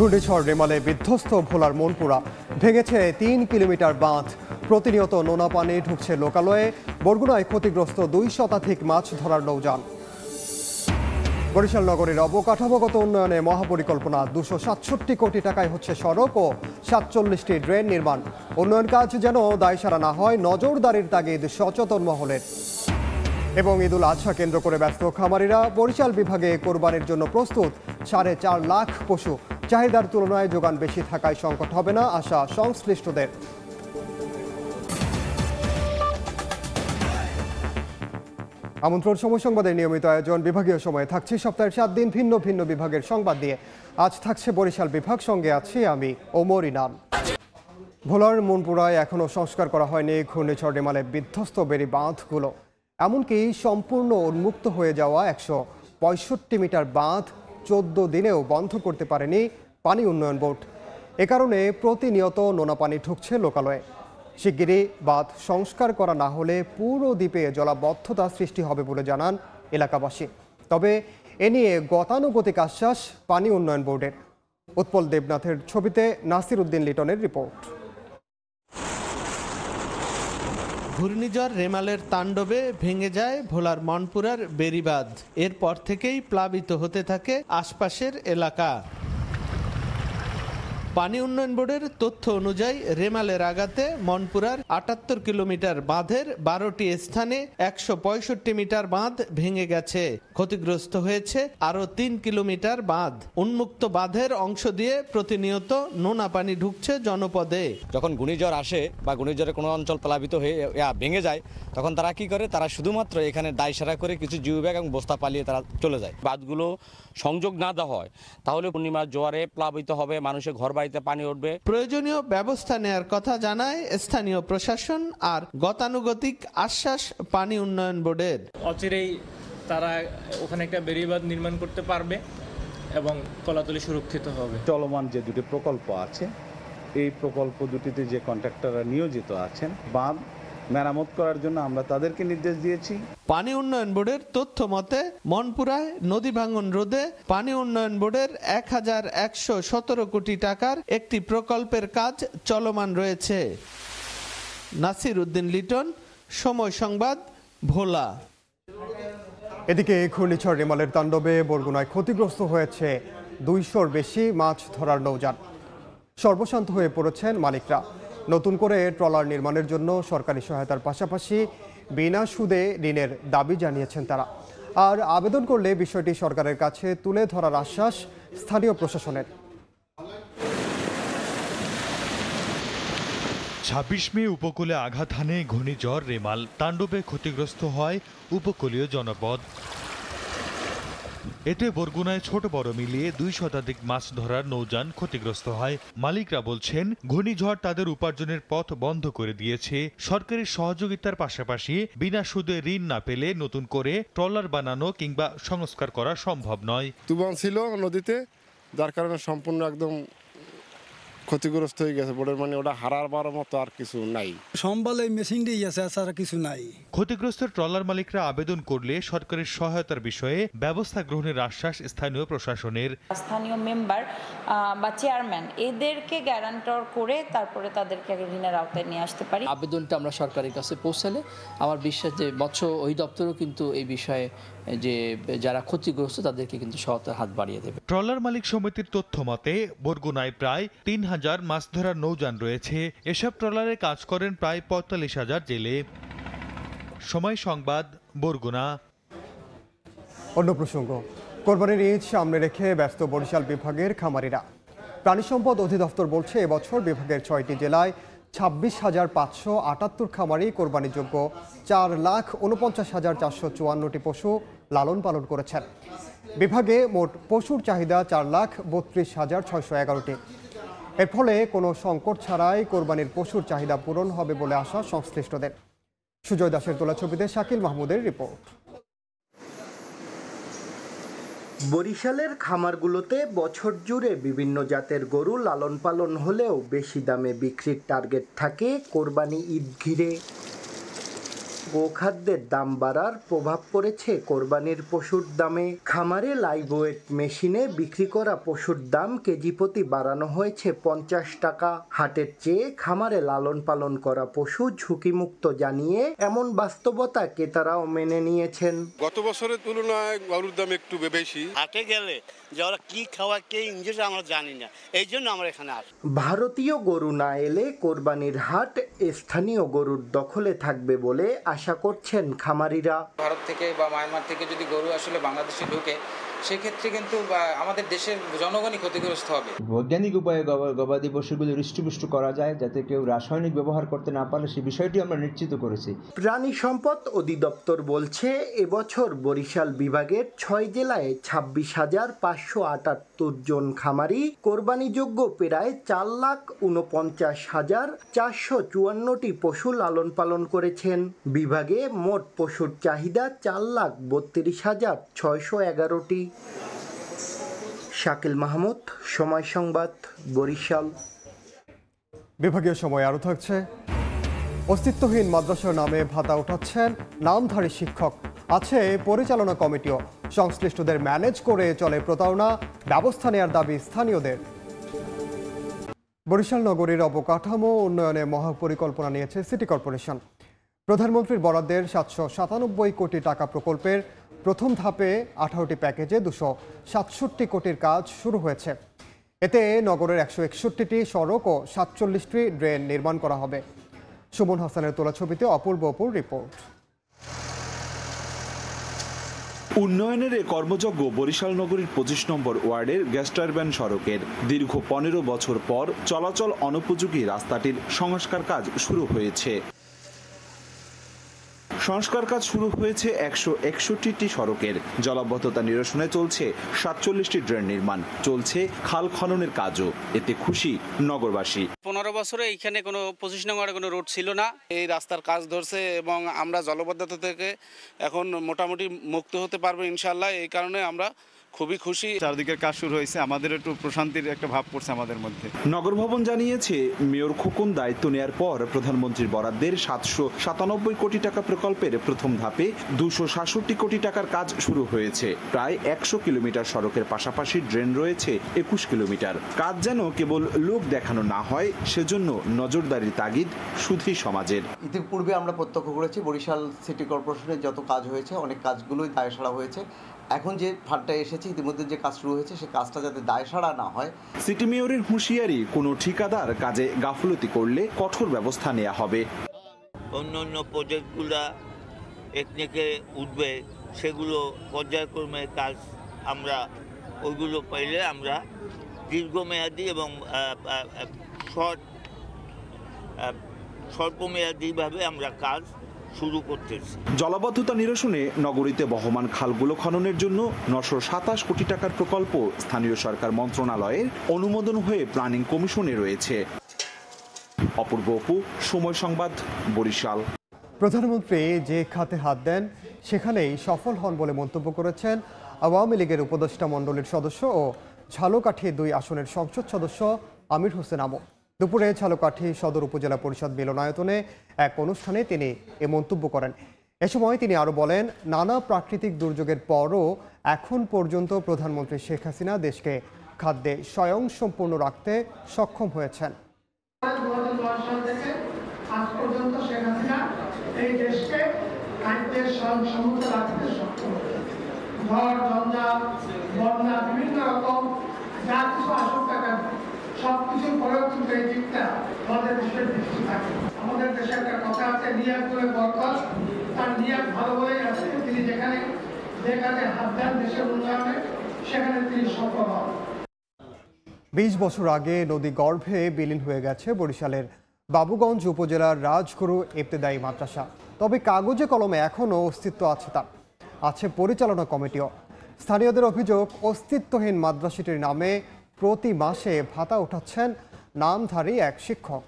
ঘূর্ণিঝড় রেমালে বিধ্বস্ত ভোলার মনপুরা ভেঙেছে তিন কিলোমিটার বাঁধ প্রতিনিয়ত নোনা পানি ঢুকছে লোকালয়ে বরগুনায় ক্ষতিগ্রস্ত দুই শতাধিক মাছ ধরার নৌযান বরিশাল নগরের অবকাঠামোগত উন্নয়নে মহাপরিকল্পনা দুশো সাতষট্টি কোটি টাকায় হচ্ছে সড়ক ও সাতচল্লিশটি ড্রেন নির্মাণ উন্নয়ন কাজ যেন দায়সারা না হয় নজরদারির তাগিদ সচেতন মহলের এবং ঈদুল আজহা কেন্দ্র করে ব্যস্ত খামারিরা বরিশাল বিভাগে কোরবানির জন্য প্রস্তুত সাড়ে চার লাখ পশু চাহিদার তুলনায় যোগান বেশি থাকায় সংকট হবে না আশা সংশ্লিষ্টদের আমন্ত্রণ সময় সংবাদের নিয়মিত আয়োজন বিভাগীয় সময়ে থাকছে সপ্তাহের সাত দিন ভিন্ন ভিন্ন বিভাগের সংবাদ দিয়ে আজ থাকছে বরিশাল বিভাগ সঙ্গে আছি আমি ওমর ইনাম ভোলার মনপুরায় এখনও সংস্কার করা হয়নি ঘূর্ণিঝড় রেমালে বিধ্বস্ত বেরি বাঁধগুলো এমনকি সম্পূর্ণ উন্মুক্ত হয়ে যাওয়া একশো পঁয়ষট্টি মিটার বাঁধ চোদ্দ দিনেও বন্ধ করতে পারেনি পানি উন্নয়ন বোর্ড এ কারণে প্রতিনিয়ত নোনা পানি ঢুকছে লোকালয়ে শিগগিরই বাঁধ সংস্কার করা না হলে পুরো দ্বীপে জলাবদ্ধতা সৃষ্টি হবে বলে জানান এলাকাবাসী তবে এ নিয়ে গতানুগতিক আশ্বাস পানি উন্নয়ন বোর্ডের উৎপল দেবনাথের ছবিতে নাসির উদ্দিন লিটনের রিপোর্ট ঘূর্ণিঝড় রেমালের তাণ্ডবে ভেঙে যায় ভোলার মনপুরার বেরিবাদ এরপর থেকেই প্লাবিত হতে থাকে আশপাশের এলাকা পানি উন্নয়ন বোর্ডের তথ্য অনুযায়ী রেমালের আগাতে মনপুরার আটাত্তর কিলোমিটার বাঁধের বারোটি স্থানে একশো মিটার বাঁধ ভেঙে গেছে ক্ষতিগ্রস্ত হয়েছে আরও তিন কিলোমিটার বাঁধ উন্মুক্ত বাঁধের অংশ দিয়ে প্রতিনিয়ত নোনা পানি ঢুকছে জনপদে যখন ঘূর্ণিঝড় আসে বা ঘূর্ণিঝড়ে কোনো অঞ্চল প্লাবিত হয়ে ভেঙে যায় তখন তারা কি করে তারা শুধুমাত্র এখানে দায়সারা করে কিছু ব্যাগ এবং বস্তা পালিয়ে তারা চলে যায় বাঁধগুলো সংযোগ না দেওয়া হয় তাহলে পূর্ণিমার জোয়ারে প্লাবিত হবে মানুষের ঘর বাড়িতে পানি উঠবে প্রয়োজনীয় ব্যবস্থা নেয়ার কথা জানায় স্থানীয় প্রশাসন আর গতানুগতিক আশ্বাস পানি উন্নয়ন বোর্ডের অচিরেই তারা ওখানে একটা বেরিবাদ নির্মাণ করতে পারবে এবং কলাতলি সুরক্ষিত হবে চলমান যে দুটি প্রকল্প আছে এই প্রকল্প দুটিতে যে কন্ট্রাক্টররা নিয়োজিত আছেন বাঁধ মেরামত করার জন্য আমরা তাদেরকে নির্দেশ দিয়েছি পানি উন্নয়ন বোর্ডের তথ্য মতে মনপুরায় নদী ভাঙন রোধে পানি উন্নয়ন বোর্ডের এক হাজার একশো সতেরো কোটি টাকার একটি প্রকল্পের কাজ চলমান রয়েছে নাসির উদ্দিন লিটন সময় সংবাদ ভোলা এদিকে ঘূর্ণিঝড় রিমালের তাণ্ডবে বরগুনায় ক্ষতিগ্রস্ত হয়েছে দুইশোর বেশি মাছ ধরার নৌযান সর্বশান্ত হয়ে পড়েছেন মালিকরা নতুন করে ট্রলার নির্মাণের জন্য সরকারি সহায়তার পাশাপাশি বিনা সুদে ঋণের দাবি জানিয়েছেন তারা আর আবেদন করলে বিষয়টি সরকারের কাছে তুলে ধরার আশ্বাস স্থানীয় প্রশাসনের ছাব্বিশ মে উপকূলে আঘাত হানে ঘূর্ণিঝড় রেমাল তাণ্ডবে ক্ষতিগ্রস্ত হয় উপকূলীয় জনপদ এতে বরগুনায় ছোট বড় মিলিয়ে দুই শতাধিক মাছ ধরার নৌযান ক্ষতিগ্রস্ত হয় মালিকরা বলছেন ঘূর্ণিঝড় তাদের উপার্জনের পথ বন্ধ করে দিয়েছে সরকারি সহযোগিতার পাশাপাশি বিনা সুদে ঋণ না পেলে নতুন করে ট্রলার বানানো কিংবা সংস্কার করা সম্ভব নয় তুবান ছিল নদীতে যার কারণে সম্পূর্ণ একদম ক্ষতিগ্রস্ত হয়ে গেছে বোর্ডের মানে ওটা হারাবার মতো আর কিছু নাই সম্বলে এই দিয়ে আছে আর কিছু নাই ক্ষতিগ্রস্ত ট্রলার মালিকরা আবেদন করলে সরকারের সহায়তার বিষয়ে ব্যবস্থা গ্রহণের আশ্বাস স্থানীয় প্রশাসনের স্থানীয় মেম্বার বা চেয়ারম্যান এদেরকে গ্যারান্টর করে তারপরে তাদেরকে ঋণের আওতায় নিয়ে আসতে পারি আবেদনটা আমরা সরকারের কাছে পৌঁছালে আমার বিশ্বাস যে মৎস্য অধিদপ্তরও কিন্তু এই বিষয়ে যে যারা ক্ষতিগ্রস্ত তাদেরকে কিন্তু সহায়তার হাত বাড়িয়ে দেবে ট্রলার মালিক সমিতির তথ্য মতে বরগুনায় প্রায় তিন হাজার মাছ ধরার নৌযান রয়েছে এসব ট্রলারে কাজ করেন প্রায় পঁয়তাল্লিশ হাজার জেলে সময় সংবাদ বরগুনা অন্য প্রসঙ্গ কোরবানির ঈদ সামনে রেখে ব্যস্ত বরিশাল বিভাগের খামারিরা প্রাণী সম্পদ অধিদপ্তর বলছে এবছর বিভাগের ছয়টি জেলায় ছাব্বিশ হাজার পাঁচশো আটাত্তর খামারই কোরবানিযোগ্য চার লাখ উনপঞ্চাশ হাজার চারশো চুয়ান্নটি পশু লালন পালন করেছেন বিভাগে মোট পশুর চাহিদা চার লাখ বত্রিশ হাজার ছয়শো এগারোটি এর ফলে কোনো সংকট ছাড়াই কোরবানির পশুর চাহিদা পূরণ হবে বলে আশা সংশ্লিষ্টদের সুজয় দাসের তোলা ছবিতে শাকিল মাহমুদের রিপোর্ট বরিশালের খামারগুলোতে বছর জুড়ে বিভিন্ন জাতের গরু লালন পালন হলেও বেশি দামে বিক্রির টার্গেট থাকে কোরবানি ঈদ ঘিরে গোখাদ্যের দাম বাড়ার প্রভাব পড়েছে কোরবানির পশুর দামে খামারে লাইভওয়েট মেশিনে বিক্রি করা পশুর দাম কেজি প্রতি বাড়ানো হয়েছে পঞ্চাশ টাকা হাটের চেয়ে খামারে লালন পালন করা পশু ঝুঁকিমুক্ত জানিয়ে এমন বাস্তবতা ক্রেতারাও মেনে নিয়েছেন গত বছরের তুলনায় গরুর দাম একটু বেশি হাটে গেলে যারা কি খাওয়া কে ইঞ্জেকশন আমরা জানি না এই জন্য আমরা এখানে আসি ভারতীয় গরু না এলে কোরবানির হাট স্থানীয় গরুর দখলে থাকবে বলে আশা আশা করছেন খামারিরা ভারত থেকে বা মায়ানমার থেকে যদি গরু আসলে বাংলাদেশে ঢুকে সেক্ষেত্রে কিন্তু আমাদের দেশের জনগণই ক্ষতিগ্রস্ত হবে বৈজ্ঞানিক উপায়ে গবাদি পশুগুলি হৃষ্টপুষ্ট করা যায় যাতে কেউ রাসায়নিক ব্যবহার করতে না পারে সে বিষয়টি আমরা নিশ্চিত করেছি প্রাণী সম্পদ অধিদপ্তর বলছে এবছর বরিশাল বিভাগের ছয় জেলায় ছাব্বিশ হাজার পাঁচশো আটাত্তর জন খামারি কোরবানিযোগ্য প্রায় চার লাখ উনপঞ্চাশ হাজার চারশো চুয়ান্নটি পশু লালন পালন করেছেন বিভাগে মোট পশুর চাহিদা চার লাখ বত্রিশ হাজার ছয়শো এগারোটি শাকিল মাহমুদ সময় সংবাদ বরিশাল বিভাগীয় সময় আরও থাকছে অস্তিত্বহীন মাদ্রাসার নামে ভাতা উঠাচ্ছেন নামধারী শিক্ষক আছে পরিচালনা কমিটিও সংশ্লিষ্টদের ম্যানেজ করে চলে প্রতারণা ব্যবস্থা নেয়ার দাবি স্থানীয়দের বরিশাল নগরীর অবকাঠামো উন্নয়নে মহাপরিকল্পনা নিয়েছে সিটি কর্পোরেশন প্রধানমন্ত্রীর বরাদ্দের সাতশো সাতানব্বই কোটি টাকা প্রকল্পের প্রথম ধাপে আঠারোটি প্যাকেজে দুশো সাতষট্টি কোটির কাজ শুরু হয়েছে এতে নগরের একশো একষট্টিটি সড়ক ও সাতচল্লিশটি ড্রেন নির্মাণ করা হবে সুমন হাসানের তোলা ছবিতে অপূর্ব অপূর রিপোর্ট উন্নয়নের এ কর্মযজ্ঞ বরিশাল নগরীর পঁচিশ নম্বর ওয়ার্ডের গ্যাস্টারব্যান সড়কের দীর্ঘ পনেরো বছর পর চলাচল অনুপযোগী রাস্তাটির সংস্কার কাজ শুরু হয়েছে সংস্কার কাজ শুরু হয়েছে একশো একষট্টিটি সড়কের জলাবদ্ধতা নিরসনে চলছে সাতচল্লিশটি ড্রেন নির্মাণ চলছে খাল খননের কাজও এতে খুশি নগরবাসী পনেরো বছরে এইখানে কোনো পঁচিশ নম্বর কোনো রোড ছিল না এই রাস্তার কাজ ধরছে এবং আমরা জলবদ্ধতা থেকে এখন মোটামুটি মুক্ত হতে পারবো ইনশাল্লাহ এই কারণে আমরা খুবই খুশি চারদিকের কাজ শুরু হয়েছে আমাদের একটু প্রশান্তির একটা ভাব পড়ছে আমাদের মধ্যে নগর ভবন জানিয়েছে মেয়র খোকন দায়িত্ব নেয়ার পর প্রধানমন্ত্রীর বরাদ্দের সাতশো সাতানব্বই কোটি টাকা প্রকল্পের প্রথম ধাপে দুশো সাতষট্টি কোটি টাকার কাজ শুরু হয়েছে প্রায় একশো কিলোমিটার সড়কের পাশাপাশি ড্রেন রয়েছে একুশ কিলোমিটার কাজ যেন কেবল লোক দেখানো না হয় সেজন্য নজরদারির তাগিদ সুধী সমাজের ইতিপূর্বে আমরা প্রত্যক্ষ করেছি বরিশাল সিটি কর্পোরেশনের যত কাজ হয়েছে অনেক কাজগুলোই দায়সারা হয়েছে এখন যে ফান্ডটা এসেছে ইতিমধ্যে যে কাজ শুরু হয়েছে সে কাজটা যাতে দায়সারা না হয় সিটি মেয়রের হুঁশিয়ারি কোনো ঠিকাদার কাজে গাফলতি করলে কঠোর ব্যবস্থা নেওয়া হবে অন্য অন্য প্রজেক্টগুলা একনেকে উঠবে সেগুলো পর্যায়ক্রমে কাজ আমরা ওইগুলো পাইলে আমরা দীর্ঘমেয়াদী এবং শর্ট স্বল্পমেয়াদীভাবে আমরা কাজ শুরু জলাবদ্ধতা নিরসনে নগরীতে বহমান খালগুলো খননের জন্য নশো সাতাশ কোটি টাকার প্রকল্প স্থানীয় সরকার মন্ত্রণালয়ের অনুমোদন হয়ে প্ল্যানিং কমিশনে রয়েছে অপূর্ব অপু সময় সংবাদ বরিশাল প্রধানমন্ত্রী যে খাতে হাত দেন সেখানেই সফল হন বলে মন্তব্য করেছেন আওয়ামী লীগের উপদেষ্টা মণ্ডলীর সদস্য ও ঝালকাঠি দুই আসনের সংসদ সদস্য আমির হোসেন আমর দুপুরে ঝালকাঠি সদর উপজেলা পরিষদ মিলনায়তনে এক অনুষ্ঠানে তিনি এ মন্তব্য করেন এ সময় তিনি আরও বলেন নানা প্রাকৃতিক দুর্যোগের পরও এখন পর্যন্ত প্রধানমন্ত্রী শেখ হাসিনা দেশকে খাদ্যে স্বয়ং সম্পূর্ণ রাখতে সক্ষম হয়েছেন ঝড় ঝঞ্ঝা বন্যা বিভিন্ন রকম যা কিছু আশঙ্কা সব কিছুর পরেও কিন্তু এই দিকটা আমাদের দেশের দৃষ্টি থাকে আমাদের দেশে একটা কথা আছে নিয়াজ করে বরকত তার নিয়াজ ভালো হয়ে আছে তিনি যেখানে যে কাজে হাত দেন দেশের উন্নয়নে সেখানে তিনি সফল হন বিশ বছর আগে নদী গর্ভে বিলীন হয়ে গেছে বরিশালের বাবুগঞ্জ উপজেলার রাজগুরু ইবতেদায়ী মাদ্রাসা তবে কাগজে কলমে এখনও অস্তিত্ব আছে তার আছে পরিচালনা কমিটিও স্থানীয়দের অভিযোগ অস্তিত্বহীন মাদ্রাসাটির নামে প্রতি মাসে ভাতা উঠাচ্ছেন নামধারী এক শিক্ষক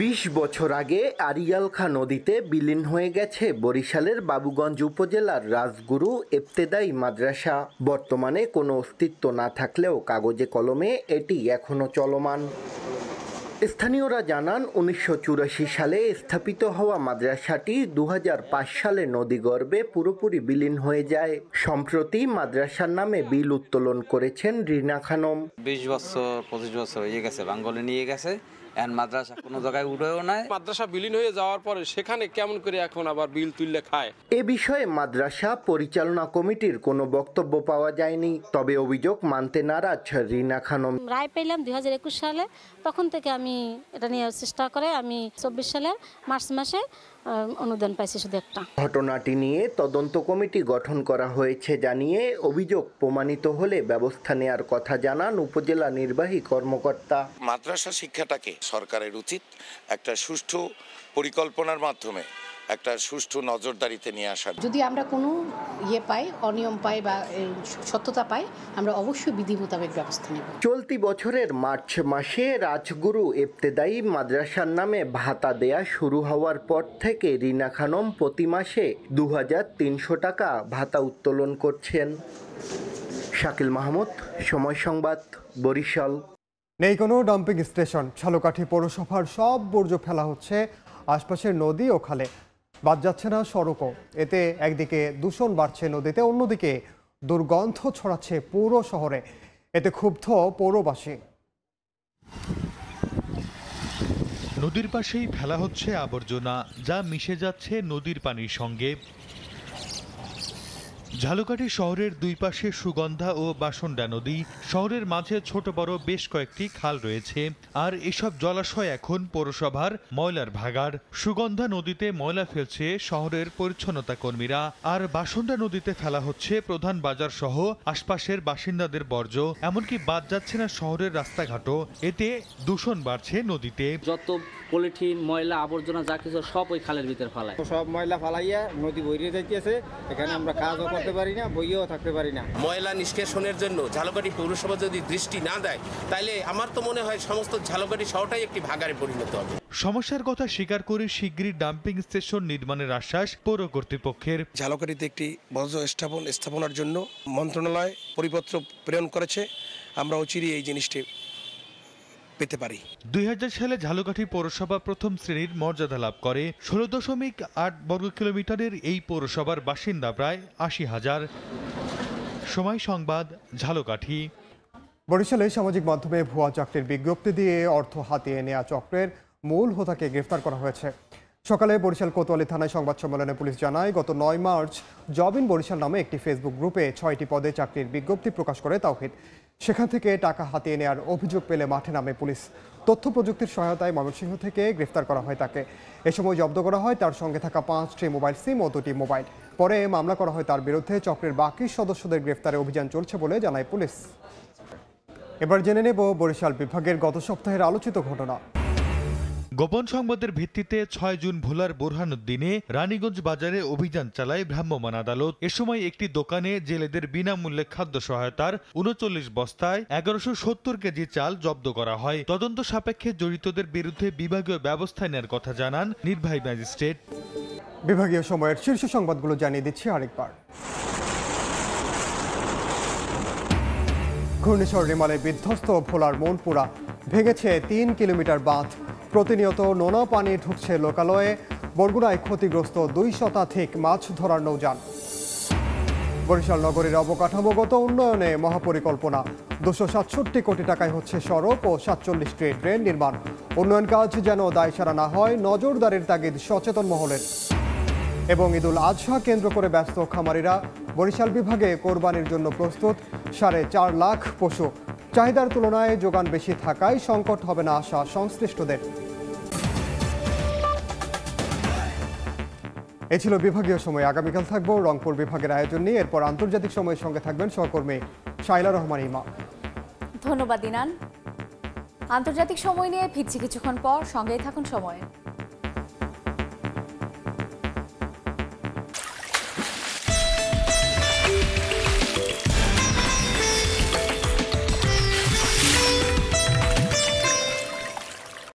বিশ বছর আগে আরিয়ালখা নদীতে বিলীন হয়ে গেছে বরিশালের বাবুগঞ্জ উপজেলার রাজগুরু এফতেদাই মাদ্রাসা বর্তমানে কোনো অস্তিত্ব না থাকলেও কাগজে কলমে এটি এখনও চলমান স্থানীয়রা জানান উনিশশো সালে স্থাপিত হওয়া মাদ্রাসাটি দু সালে নদীগর্ভে পুরোপুরি বিলীন হয়ে যায় সম্প্রতি মাদ্রাসার নামে বিল উত্তোলন করেছেন রিনা খানম বিশ বছর পঁচিশ বছর হয়ে গেছে বাঙ্গলে নিয়ে গেছে মাদ্রাসা কোনো জায়গায় উঠেও নাই মাদ্রাসা বিলীন হয়ে যাওয়ার পরে সেখানে কেমন করে এখন আবার বিল তুললে খায় এ বিষয়ে মাদ্রাসা পরিচালনা কমিটির কোনো বক্তব্য পাওয়া যায়নি তবে অভিযোগ মানতে নারাজ রিনা খানম রায় পেলাম দুই হাজার একুশ সালে তখন থেকে আমি এটা নিয়ে চেষ্টা করে আমি চব্বিশ সালের মার্চ মাসে অনুদান পাইছে শুধু একটা ঘটনাটি নিয়ে তদন্ত কমিটি গঠন করা হয়েছে জানিয়ে অভিযোগ প্রমাণিত হলে ব্যবস্থা নেয়ার কথা জানান উপজেলা নির্বাহী কর্মকর্তা মাদ্রাসা শিক্ষাটাকে সরকারের উচিত একটা সুষ্ঠু পরিকল্পনার মাধ্যমে একটা সুষ্ঠু নজরদারিতে নিয়ে আসার যদি আমরা কোনো ইয়ে পাই অনিয়ম পাই বা সত্যতা পাই আমরা অবশ্যই বিধি মোতাবেক ব্যবস্থা নেব চলতি বছরের মার্চ মাসে রাজগুরু এফতেদাই মাদ্রাসার নামে ভাতা দেয়া শুরু হওয়ার পর থেকে রিনা খানম প্রতি মাসে দু টাকা ভাতা উত্তোলন করছেন শাকিল মাহমুদ সময় সংবাদ বরিশাল নেই কোনো ডাম্পিং স্টেশন ছালোকাঠি পৌরসভার সব বর্জ্য ফেলা হচ্ছে আশপাশের নদী ও খালে বাদ যাচ্ছে না সড়কও এতে একদিকে দূষণ বাড়ছে নদীতে অন্যদিকে দুর্গন্ধ ছড়াচ্ছে পৌর শহরে এতে ক্ষুব্ধ পৌরবাসী নদীর পাশেই ফেলা হচ্ছে আবর্জনা যা মিশে যাচ্ছে নদীর পানির সঙ্গে ঝালুকাঠি শহরের দুই পাশে সুগন্ধা ও বাসন্ডা নদী শহরের মাঝে ছোট বড় বেশ কয়েকটি খাল রয়েছে আর এসব জলাশয় এখন পৌরসভার ময়লার ভাগার সুগন্ধা নদীতে ময়লা ফেলছে শহরের পরিচ্ছন্নতা কর্মীরা আর বাসন্ডা নদীতে ফেলা হচ্ছে প্রধান বাজার সহ আশপাশের বাসিন্দাদের বর্জ্য এমনকি বাদ যাচ্ছে না শহরের রাস্তাঘাটও এতে দূষণ বাড়ছে নদীতে যত পলিথিন ময়লা আবর্জনা যা কিছু সব ওই খালের ভিতরে ফালায় সব ময়লা ফালাইয়া নদী বইরে যাইতেছে এখানে আমরা কাজও থাকতে পারি না বইয়েও থাকতে পারি না ময়লা নিষ্কাশনের জন্য ঝালকাটি পৌরসভা যদি দৃষ্টি না দেয় তাহলে আমার তো মনে হয় সমস্ত ঝালকাটি শহরটাই একটি ভাগারে পরিণত হবে সমস্যার কথা স্বীকার করে শিগগিরই ডাম্পিং স্টেশন নির্মাণের আশ্বাস পৌর কর্তৃপক্ষের ঝালকাটিতে একটি বর্জ্য স্থাপন স্থাপনার জন্য মন্ত্রণালয় পরিপত্র প্রেরণ করেছে আমরা অচিরই এই জিনিসটি পেতে পারি দুই সালে ঝালুকাঠি পৌরসভা প্রথম শ্রেণীর মর্যাদা লাভ করে ষোলো দশমিক আট বর্গ কিলোমিটারের এই পৌরসভার বাসিন্দা প্রায় আশি হাজার সময় সংবাদ ঝালুকাঠি বরিশালে সামাজিক মাধ্যমে ভুয়া চাকরির বিজ্ঞপ্তি দিয়ে অর্থ হাতিয়ে নেওয়া চক্রের মূল হোতাকে গ্রেফতার করা হয়েছে সকালে বরিশাল কোতোয়ালি থানায় সংবাদ সম্মেলনে পুলিশ জানায় গত নয় মার্চ জবিন বরিশাল নামে একটি ফেসবুক গ্রুপে ছয়টি পদে চাকরির বিজ্ঞপ্তি প্রকাশ করে তাওহিদ সেখান থেকে টাকা হাতিয়ে নেওয়ার অভিযোগ পেলে মাঠে নামে পুলিশ তথ্য প্রযুক্তির সহায়তায় ময়মনসিংহ থেকে গ্রেফতার করা হয় তাকে এ সময় জব্দ করা হয় তার সঙ্গে থাকা পাঁচটি মোবাইল সিম ও দুটি মোবাইল পরে মামলা করা হয় তার বিরুদ্ধে চক্রের বাকি সদস্যদের গ্রেফতারে অভিযান চলছে বলে জানায় পুলিশ এবার জেনে নেব বরিশাল বিভাগের গত সপ্তাহের আলোচিত ঘটনা গোপন সংবাদের ভিত্তিতে ছয় জুন ভোলার বোরহানুদ্দিনে রানীগঞ্জ বাজারে অভিযান চালায় ভ্রাম্যমাণ আদালত এ সময় একটি দোকানে জেলেদের বিনামূল্যে খাদ্য সহায়তার উনচল্লিশ বস্তায় এগারোশো সত্তর কেজি চাল জব্দ করা হয় তদন্ত সাপেক্ষে জড়িতদের বিরুদ্ধে বিভাগীয় ব্যবস্থা নেওয়ার কথা জানান নির্বাহী ম্যাজিস্ট্রেট বিভাগীয় সময়ের শীর্ষ সংবাদগুলো জানিয়ে দিচ্ছি আরেকবার ঘূর্ণিঝড় রিমালে বিধ্বস্ত ভোলার মনপুরা ভেঙেছে তিন কিলোমিটার বাঁধ প্রতিনিয়ত নোনা পানি ঢুকছে লোকালয়ে বরগুনায় ক্ষতিগ্রস্ত দুই শতাধিক মাছ ধরার নৌযান বরিশাল নগরীর অবকাঠামোগত উন্নয়নে মহাপরিকল্পনা দুশো সাতষট্টি কোটি টাকায় হচ্ছে সড়ক ও সাতচল্লিশটি ট্রেন নির্মাণ উন্নয়ন কাজ যেন দায়সারা না হয় নজরদারির তাগিদ সচেতন মহলের এবং ঈদুল আজহা কেন্দ্র করে ব্যস্ত খামারিরা বরিশাল বিভাগে কোরবানির জন্য প্রস্তুত সাড়ে চার লাখ পশু চাহিদার তুলনায় যোগান বেশি থাকায় সংকট হবে না আশা সংশ্লিষ্টদের এ ছিল বিভাগীয় সময় আগামীকাল থাকবো রংপুর বিভাগের আয়োজন নিয়ে এরপর আন্তর্জাতিক সময়ের সঙ্গে থাকবেন সহকর্মী শাইলা রহমান ইমা ধন্যবাদ আন্তর্জাতিক সময় নিয়ে ফিরছি কিছুক্ষণ পর সঙ্গেই থাকুন সময়